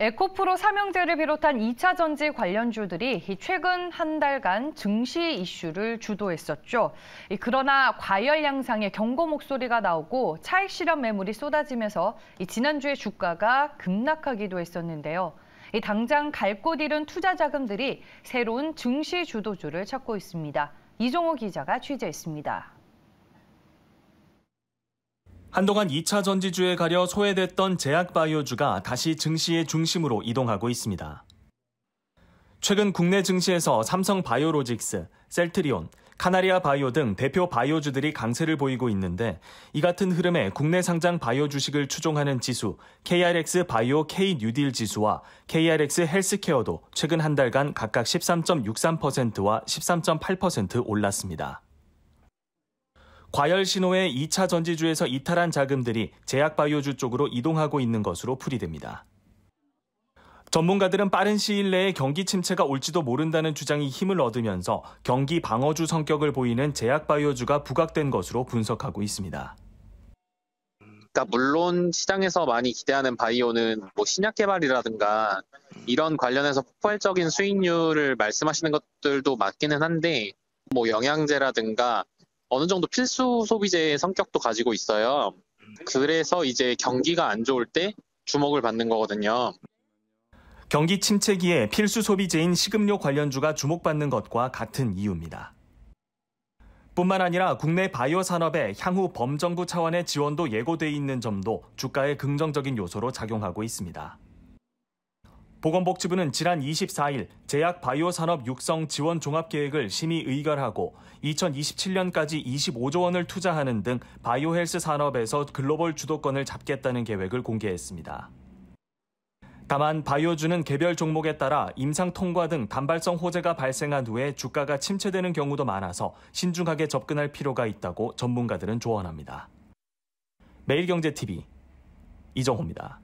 에코프로 삼형제를 비롯한 2차 전지 관련주들이 최근 한 달간 증시 이슈를 주도했었죠. 그러나 과열 양상의 경고 목소리가 나오고 차익 실현 매물이 쏟아지면서 지난주에 주가가 급락하기도 했었는데요. 당장 갈 곳 잃은 투자 자금들이 새로운 증시 주도주를 찾고 있습니다. 이종호 기자가 취재했습니다. 한동안 2차 전지주에 가려 소외됐던 제약바이오주가 다시 증시의 중심으로 이동하고 있습니다. 최근 국내 증시에서 삼성바이오로직스, 셀트리온, 카나리아 바이오 등 대표 바이오주들이 강세를 보이고 있는데 이 같은 흐름에 국내 상장 바이오 주식을 추종하는 지수 KRX 바이오 K 뉴딜 지수와 KRX 헬스케어도 최근 한 달간 각각 13.63%와 13.8% 올랐습니다. 과열 신호의 2차 전지주에서 이탈한 자금들이 제약바이오주 쪽으로 이동하고 있는 것으로 풀이됩니다. 전문가들은 빠른 시일 내에 경기 침체가 올지도 모른다는 주장이 힘을 얻으면서 경기 방어주 성격을 보이는 제약바이오주가 부각된 것으로 분석하고 있습니다. 그러니까 물론 시장에서 많이 기대하는 바이오는 뭐 신약 개발이라든가 이런 관련해서 폭발적인 수익률을 말씀하시는 것들도 맞기는 한데 뭐 영양제라든가 어느 정도 필수 소비재의 성격도 가지고 있어요. 그래서 이제 경기가 안 좋을 때 주목을 받는 거거든요. 경기 침체기에 필수 소비재인 식음료 관련주가 주목받는 것과 같은 이유입니다. 뿐만 아니라 국내 바이오 산업에 향후 범정부 차원의 지원도 예고돼 있는 점도 주가의 긍정적인 요소로 작용하고 있습니다. 보건복지부는 지난 24일 제약 바이오 산업 육성 지원 종합 계획을 심의 의결하고 2027년까지 25조 원을 투자하는 등 바이오 헬스 산업에서 글로벌 주도권을 잡겠다는 계획을 공개했습니다. 다만 바이오주는 개별 종목에 따라 임상 통과 등 단발성 호재가 발생한 후에 주가가 침체되는 경우도 많아서 신중하게 접근할 필요가 있다고 전문가들은 조언합니다. 매일경제TV 이정호입니다.